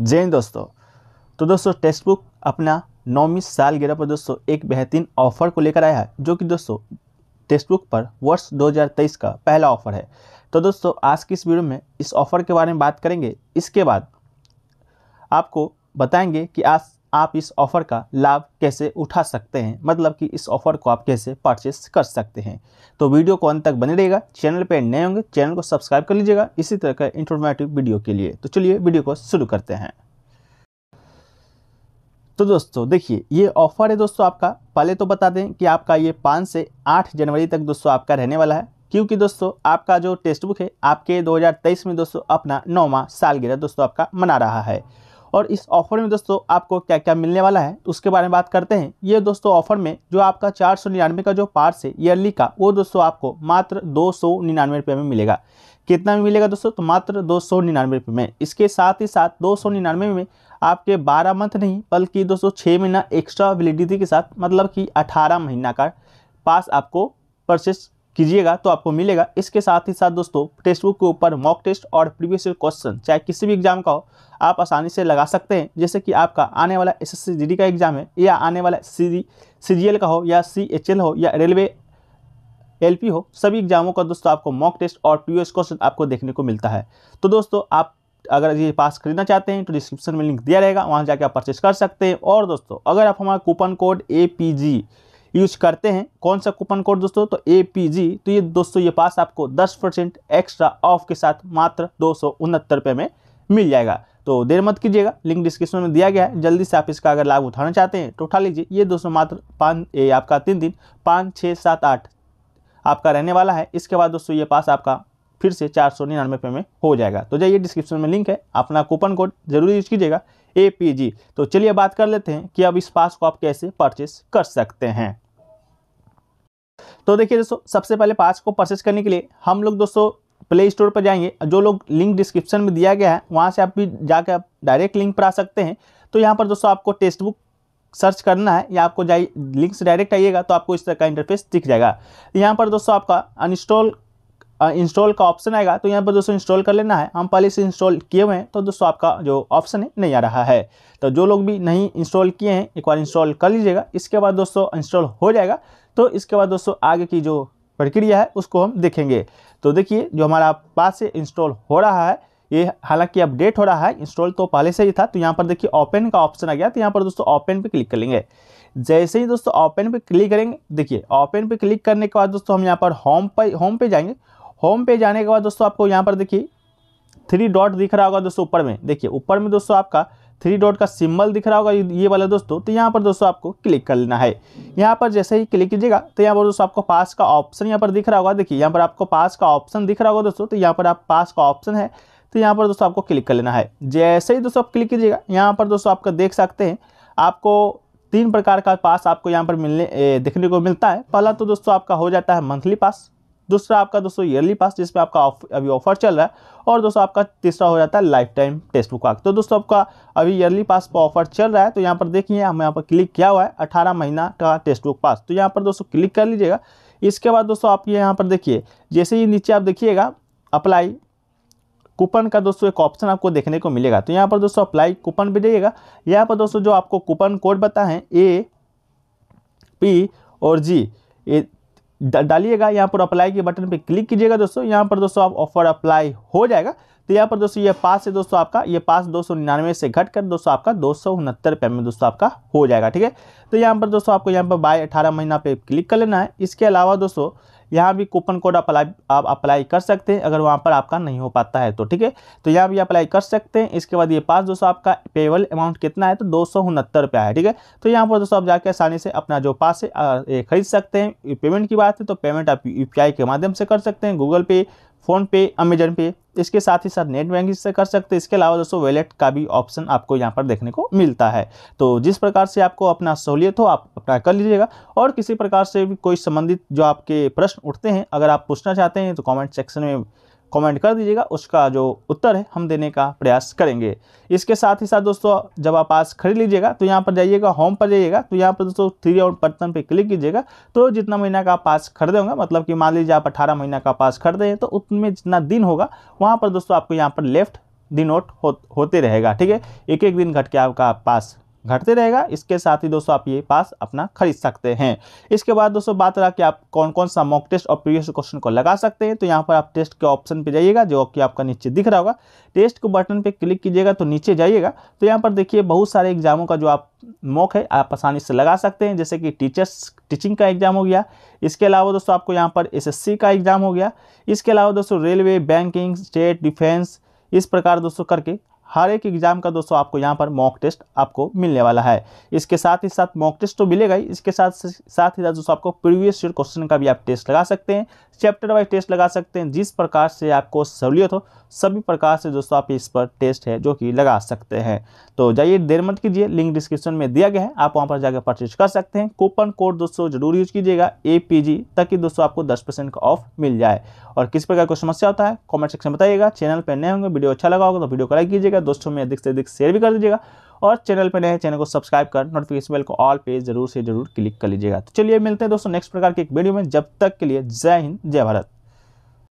जय हिंद दोस्तों तो दोस्तों टेक्स्ट बुक अपना नौवीं गिरा पर दोस्तों एक बेहतरीन ऑफर को लेकर आया है जो कि दोस्तों टेक्स्ट बुक पर वर्ष 2023 का पहला ऑफर है तो दोस्तों आज की इस वीडियो में इस ऑफर के बारे में बात करेंगे इसके बाद आपको बताएंगे कि आज आप इस ऑफ़र का लाभ कैसे उठा सकते हैं मतलब कि इस ऑफ़र को आप कैसे परचेस कर सकते हैं तो वीडियो को अंत तक बने रहेगा चैनल पर नए होंगे चैनल को सब्सक्राइब कर लीजिएगा इसी तरह का इंफॉर्मेटिव वीडियो के लिए तो चलिए वीडियो को शुरू करते हैं तो दोस्तों देखिए ये ऑफ़र है दोस्तों आपका पहले तो बता दें कि आपका ये पाँच से आठ जनवरी तक दोस्तों आपका रहने वाला है क्योंकि दोस्तों आपका जो टेक्स्ट बुक है आपके 2023 में दोस्तों अपना नौवा सालगिरह दोस्तों आपका मना रहा है और इस ऑफर में दोस्तों आपको क्या क्या मिलने वाला है तो उसके बारे में बात करते हैं ये दोस्तों ऑफर में जो आपका चार सौ निन्यानवे का जो पार्स है ईयरली का वो दोस्तों आपको मात्र दो सौ निन्यानवे रुपये में मिलेगा कितना में मिलेगा दोस्तों तो मात्र दो सौ निन्यानवे रुपये में इसके साथ ही साथ दो सौ निन्यानवे में आपके बारह मंथ नहीं बल्कि दोस्तों छः महीना एक्स्ट्रा वैलिडिटी के साथ मतलब कि अठारह महीना का पास आपको परचेस कीजिएगा तो आपको मिलेगा इसके साथ ही साथ दोस्तों टेस्ट बुक के ऊपर मॉक टेस्ट और प्रीवियस ईयर क्वेश्चन चाहे किसी भी एग्जाम का हो आप आसानी से लगा सकते हैं जैसे कि आपका आने वाला एस एस का एग्जाम है या आने वाला सी सी का हो या सी हो या रेलवे एल हो सभी एग्जामों का दोस्तों आपको मॉक टेस्ट और प्रीवियस क्वेश्चन आपको देखने को मिलता है तो दोस्तों आप अगर ये पास खरीदना चाहते हैं तो डिस्क्रिप्शन में लिंक दिया रहेगा वहाँ जाके आप परचेस कर सकते हैं और दोस्तों अगर आप हमारा coupon code A P G use करते हैं कौन सा कूपन कोड दोस्तों तो ए पी जी तो ये दोस्तों ये पास आपको दस परसेंट एक्स्ट्रा ऑफ के साथ मात्र दो सौ उनहत्तर रुपये में मिल जाएगा तो देर मत कीजिएगा लिंक डिस्क्रिप्शन में दिया गया है जल्दी से आप इसका अगर लाभ उठाना चाहते हैं तो उठा लीजिए ये दोस्तों मात्र पाँच ये आपका तीन दिन पाँच छः सात आठ आपका रहने वाला है इसके बाद दोस्तों ये पास आपका फिर से चार सौ निन्यानवे रुपये में हो जाएगा तो जाइए डिस्क्रिप्शन में लिंक है अपना कूपन कोड जरूर यूज कीजिएगा ए तो चलिए बात कर लेते हैं कि अब इस पास को आप कैसे परचेस कर सकते हैं तो देखिए दोस्तों सबसे पहले पास को परचेज करने के लिए हम लोग दोस्तों प्ले स्टोर पर जाएंगे जो लोग लिंक डिस्क्रिप्शन में दिया गया है वहाँ से आप भी जाकर आप डायरेक्ट लिंक पर आ सकते हैं तो यहाँ पर दोस्तों आपको टेक्स्ट बुक सर्च करना है या आपको जाइए लिंक से डायरेक्ट आइएगा तो आपको इस तरह का इंटरफेस दिख जाएगा यहाँ पर दोस्तों आपका अनइंस्टॉल इंस्टॉल का ऑप्शन आएगा तो यहाँ पर दोस्तों इंस्टॉल कर लेना है हम पहले से इंस्टॉल किए हुए हैं तो दोस्तों आपका जो ऑप्शन है नहीं आ रहा है तो जो लोग भी नहीं इंस्टॉल किए हैं एक बार इंस्टॉल कर लीजिएगा इसके बाद दोस्तों इंस्टॉल हो जाएगा तो इसके बाद दोस्तों आगे की जो प्रक्रिया है उसको हम देखेंगे तो देखिए जो हमारा पास से इंस्टॉल हो रहा है ये हालांकि अपडेट हो रहा है इंस्टॉल तो पहले से ही था तो यहाँ पर देखिए ओपन का ऑप्शन आ गया तो यहाँ पर दोस्तों ओपन पे क्लिक कर लेंगे जैसे ही दोस्तों ओपन पे क्लिक करेंगे देखिए ओपन पे क्लिक करने के बाद दोस्तों हम यहाँ पर होम पे होम पे जाएंगे होम पे जाने के बाद दोस्तों आपको यहाँ पर देखिए थ्री डॉट दिख रहा होगा दोस्तों ऊपर में देखिए ऊपर में दोस्तों आपका थ्री डॉट का सिंबल दिख रहा होगा ये वाला दोस्तों तो यहाँ पर दोस्तों आपको क्लिक कर लेना है यहाँ पर जैसे ही क्लिक कीजिएगा तो यहाँ पर दोस्तों आपको पास का ऑप्शन यहाँ पर दिख रहा होगा देखिए यहाँ पर आपको पास का ऑप्शन दिख रहा होगा दोस्तों तो यहाँ पर आप पास का ऑप्शन है तो यहाँ पर दोस्तों आपको क्लिक कर लेना है जैसे ही दोस्तों आप क्लिक कीजिएगा यहाँ पर दोस्तों आपका देख सकते हैं आपको तीन प्रकार का पास आपको यहाँ पर मिलने ए, देखने को मिलता है पहला तो दोस्तों आपका हो जाता है मंथली पास दूसरा आपका दोस्तों ईयरली पास जिसमें आपका अभी ऑफर चल रहा है और दोस्तों आपका तीसरा हो जाता है लाइफ टाइम टेक्स्ट बुक तो दोस्तों आपका अभी ईयरली पास पर ऑफर चल रहा है तो यहाँ पर देखिए हम यहाँ पर क्लिक किया हुआ है अठारह महीना का टेक्स्ट बुक पास तो यहाँ पर दोस्तों क्लिक कर लीजिएगा इसके बाद दोस्तों आप ये यहाँ पर देखिए जैसे ही नीचे आप देखिएगा अप्लाई कूपन का दोस्तों एक ऑप्शन आपको देखने को मिलेगा तो यहाँ पर दोस्तों अप्लाई कूपन भी देगा यहाँ पर दोस्तों जो आपको कूपन कोड बताएं ए पी और जी ए डालिएगा यहाँ पर अप्लाई के बटन पे क्लिक कीजिएगा दोस्तों यहाँ पर दोस्तों आप ऑफर अप्लाई हो जाएगा तो यहाँ पर दोस्तों ये पास है दोस्तों आपका ये पास दो सौ निन्यानवे से घट कर दोस्तों आपका दो सौ उनहत्तर रुपये में दोस्तों आपका हो जाएगा ठीक है तो यहाँ पर दोस्तों आपको यहाँ पर बाय अठारह महीना पे क्लिक कर लेना है इसके अलावा दोस्तों यहाँ भी कूपन कोड अप्लाई आप अप्लाई कर सकते हैं अगर वहाँ पर आपका नहीं हो पाता है तो ठीक है तो यहाँ भी अप्लाई कर सकते हैं इसके बाद ये पास दोस्तों आपका पेबल अमाउंट कितना है तो दो सौ है ठीक है तो यहाँ पर दोस्तों आप जाके आसानी से अपना जो पास है खरीद सकते हैं पेमेंट की बात है तो पेमेंट आप यू के माध्यम से कर सकते हैं गूगल पे फ़ोनपे अमेजन पे इसके साथ ही साथ नेट बैंकिंग से कर सकते हैं इसके अलावा दोस्तों वैलेट का भी ऑप्शन आपको यहाँ पर देखने को मिलता है तो जिस प्रकार से आपको अपना सहूलियत हो आप अपना कर लीजिएगा और किसी प्रकार से भी कोई संबंधित जो आपके प्रश्न उठते हैं अगर आप पूछना चाहते हैं तो कॉमेंट सेक्शन में कमेंट कर दीजिएगा उसका जो उत्तर है हम देने का प्रयास करेंगे इसके साथ ही साथ दोस्तों जब आप पास खरीद लीजिएगा तो यहाँ पर जाइएगा होम पर जाइएगा तो यहाँ पर दोस्तों थ्री आउट बटन पर क्लिक कीजिएगा तो जितना महीना का पास खरीदे होंगे मतलब कि मान लीजिए आप अठारह महीना का पास खरीदे हैं तो उसमें जितना दिन होगा वहाँ पर दोस्तों आपको यहाँ पर लेफ्ट दिनोट हो, होते रहेगा ठीक है एक एक दिन घट के आपका पास घटते रहेगा इसके साथ ही दोस्तों आप ये पास अपना खरीद सकते हैं इसके बाद दोस्तों बात रहा कि आप कौन कौन सा मॉक टेस्ट और प्रीवियस क्वेश्चन को लगा सकते हैं तो यहाँ पर आप टेस्ट के ऑप्शन पे जाइएगा जो कि आपका नीचे दिख रहा होगा टेस्ट को बटन पे क्लिक कीजिएगा तो नीचे जाइएगा तो यहाँ पर देखिए बहुत सारे एग्जामों का जो आप मॉक है आप आसानी से लगा सकते हैं जैसे कि टीचर्स टीचिंग का एग्जाम हो गया इसके अलावा दोस्तों आपको यहाँ पर एस का एग्जाम हो गया इसके अलावा दोस्तों रेलवे बैंकिंग स्टेट डिफेंस इस प्रकार दोस्तों करके हर एक एग्ज़ाम का दोस्तों आपको यहाँ पर मॉक टेस्ट आपको मिलने वाला है इसके साथ ही साथ मॉक टेस्ट तो मिलेगा ही इसके साथ साथ ही साथ दोस्तों आपको प्रीवियस ईयर क्वेश्चन का भी आप टेस्ट लगा सकते हैं चैप्टर वाइज टेस्ट लगा सकते हैं जिस प्रकार से आपको सहूलियत हो सभी प्रकार से दोस्तों आप इस पर टेस्ट है जो कि लगा सकते हैं तो जाइए देर मत कीजिए लिंक डिस्क्रिप्शन में दिया गया है आप वहाँ पर जाकर परचेज कर सकते हैं कूपन कोड दोस्तों जरूर यूज कीजिएगा ए ताकि दोस्तों आपको दस परसेंट का ऑफ मिल जाए और किस प्रकार कोई समस्या होता है कॉमेंट सेक्शन में बताइएगा चैनल पर नए होंगे वीडियो अच्छा लगा होगा तो वीडियो को लाइक कीजिएगा दोस्तों में अधिक से अधिक शेयर भी कर दीजिएगा और चैनल पर नए चैनल को सब्सक्राइब कर नोटिफिकेशन बेल को ऑल पे जरूर से जरूर क्लिक कर लीजिएगा तो चलिए मिलते हैं दोस्तों नेक्स्ट प्रकार की एक वीडियो में जब तक के लिए जय हिंद जय भारत